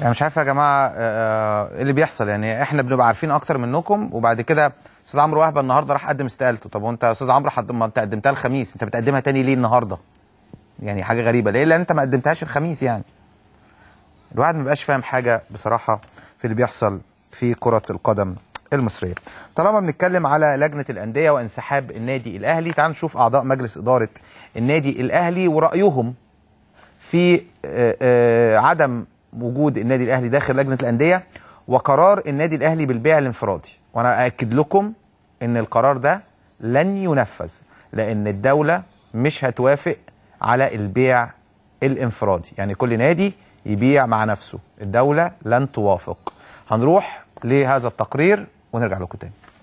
يعني مش عارف يا جماعه آه، آه، ايه اللي بيحصل يعني احنا بنبقى عارفين اكتر منكم وبعد كده استاذ عمرو وهبه النهارده راح قدم استقالته طب وانت يا استاذ عمرو ما انت قدمتها الخميس انت بتقدمها تاني ليه النهارده؟ يعني حاجه غريبه ليه؟ لان انت ما قدمتهاش الخميس يعني. الواحد ما بقاش فاهم حاجه بصراحه في اللي بيحصل في كره القدم المصريه. طالما بنتكلم على لجنه الانديه وانسحاب النادي الاهلي تعال نشوف اعضاء مجلس اداره النادي الاهلي ورايهم في آه، عدم وجود النادي الاهلي داخل لجنه الانديه وقرار النادي الاهلي بالبيع الانفرادي وانا اكد لكم ان القرار ده لن ينفذ لان الدوله مش هتوافق على البيع الانفرادي يعني كل نادي يبيع مع نفسه الدوله لن توافق هنروح لهذا التقرير ونرجع لكم تاني